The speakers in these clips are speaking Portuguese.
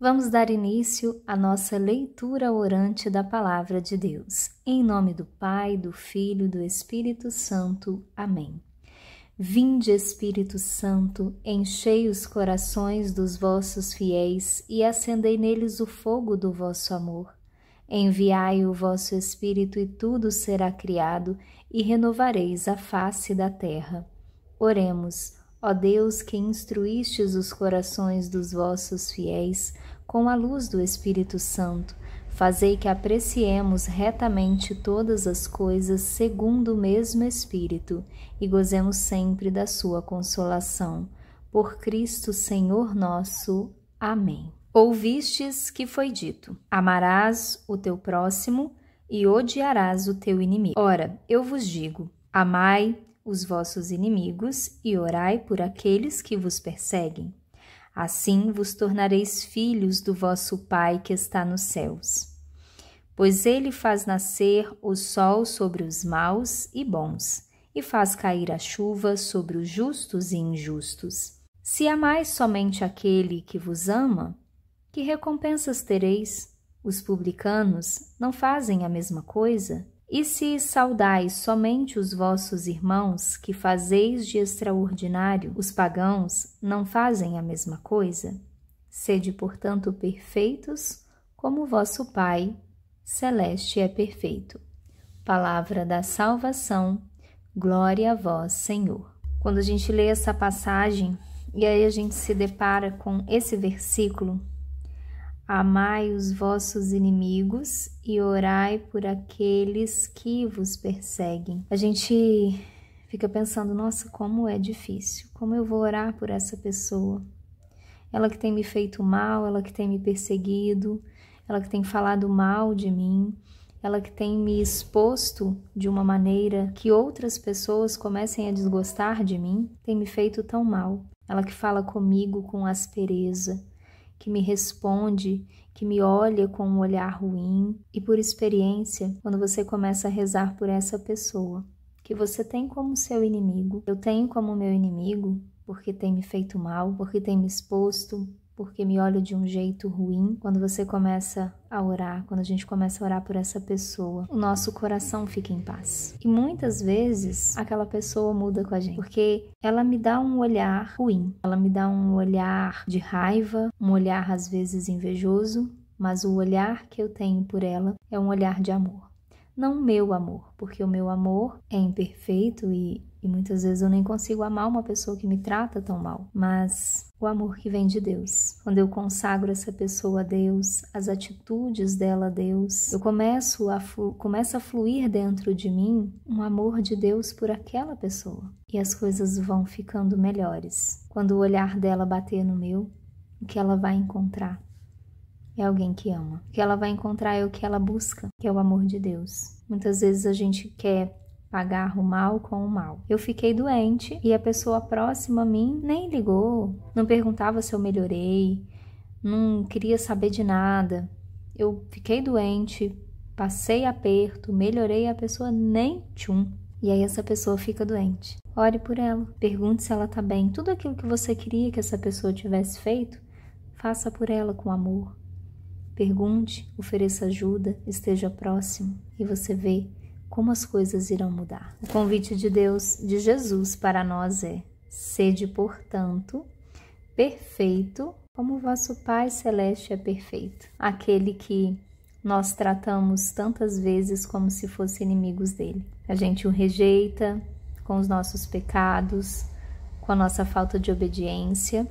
Vamos dar início à nossa leitura orante da Palavra de Deus. Em nome do Pai, do Filho e do Espírito Santo. Amém. Vinde, Espírito Santo, enchei os corações dos vossos fiéis e acendei neles o fogo do vosso amor. Enviai o vosso Espírito e tudo será criado, e renovareis a face da terra. Oremos. Ó Deus, que instruístes os corações dos vossos fiéis com a luz do Espírito Santo, fazei que apreciemos retamente todas as coisas segundo o mesmo Espírito e gozemos sempre da sua consolação. Por Cristo Senhor nosso. Amém. Ouvistes que foi dito: Amarás o teu próximo e odiarás o teu inimigo. Ora, eu vos digo: amai os vossos inimigos e orai por aqueles que vos perseguem. Assim vos tornareis filhos do vosso Pai que está nos céus. Pois ele faz nascer o sol sobre os maus e bons, e faz cair a chuva sobre os justos e injustos. Se amais somente aquele que vos ama, que recompensas tereis? Os publicanos não fazem a mesma coisa? E se saudais somente os vossos irmãos, que fazeis de extraordinário, os pagãos não fazem a mesma coisa? Sede, portanto, perfeitos, como vosso Pai celeste é perfeito. Palavra da salvação, glória a vós, Senhor. Quando a gente lê essa passagem e aí a gente se depara com esse versículo, Amai os vossos inimigos e orai por aqueles que vos perseguem. A gente fica pensando, nossa, como é difícil, como eu vou orar por essa pessoa. Ela que tem me feito mal, ela que tem me perseguido, ela que tem falado mal de mim, ela que tem me exposto de uma maneira que outras pessoas comecem a desgostar de mim, tem me feito tão mal. Ela que fala comigo com aspereza, que me responde, que me olha com um olhar ruim. E por experiência, quando você começa a rezar por essa pessoa, que você tem como seu inimigo, eu tenho como meu inimigo, porque tem me feito mal, porque tem me exposto, porque me olho de um jeito ruim. Quando você começa a orar, quando a gente começa a orar por essa pessoa, o nosso coração fica em paz. E muitas vezes aquela pessoa muda com a gente, porque ela me dá um olhar ruim, ela me dá um olhar de raiva, um olhar às vezes invejoso, mas o olhar que eu tenho por ela é um olhar de amor. Não meu amor, porque o meu amor é imperfeito e e muitas vezes eu nem consigo amar uma pessoa que me trata tão mal, mas o amor que vem de Deus. Quando eu consagro essa pessoa a Deus, as atitudes dela a Deus, eu começo a começa a fluir dentro de mim um amor de Deus por aquela pessoa, e as coisas vão ficando melhores. Quando o olhar dela bater no meu, o que ela vai encontrar é alguém que ama. O que ela vai encontrar é o que ela busca, que é o amor de Deus. Muitas vezes a gente quer pagar o mal com o mal. Eu fiquei doente e a pessoa próxima a mim nem ligou, não perguntava se eu melhorei, não queria saber de nada. Eu fiquei doente, passei aperto, melhorei e a pessoa nem tchum. E aí essa pessoa fica doente. Ore por ela, pergunte se ela tá bem. Tudo aquilo que você queria que essa pessoa tivesse feito, faça por ela com amor. Pergunte, ofereça ajuda, esteja próximo e você vê como as coisas irão mudar. O convite de Deus, de Jesus para nós é: sede, portanto, perfeito, como vosso Pai celeste é perfeito. Aquele que nós tratamos tantas vezes como se fossem inimigos dele. A gente o rejeita com os nossos pecados, com a nossa falta de obediência,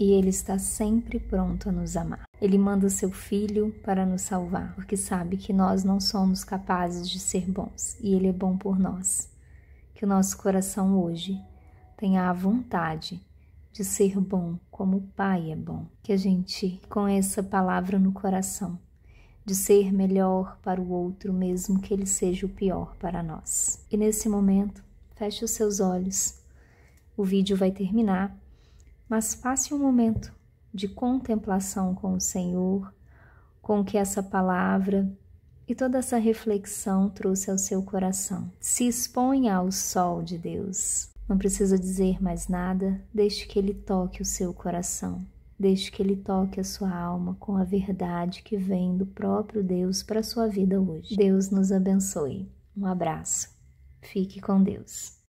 e Ele está sempre pronto a nos amar. Ele manda o seu filho para nos salvar, porque sabe que nós não somos capazes de ser bons e Ele é bom por nós. Que o nosso coração hoje tenha a vontade de ser bom como o Pai é bom. Que a gente, com essa palavra no coração, de ser melhor para o outro, mesmo que ele seja o pior para nós. E nesse momento, feche os seus olhos. O vídeo vai terminar mas passe um momento de contemplação com o Senhor, com o que essa palavra e toda essa reflexão trouxe ao seu coração. Se exponha ao sol de Deus. Não precisa dizer mais nada, deixe que ele toque o seu coração. Deixe que ele toque a sua alma com a verdade que vem do próprio Deus para a sua vida hoje. Deus nos abençoe. Um abraço. Fique com Deus.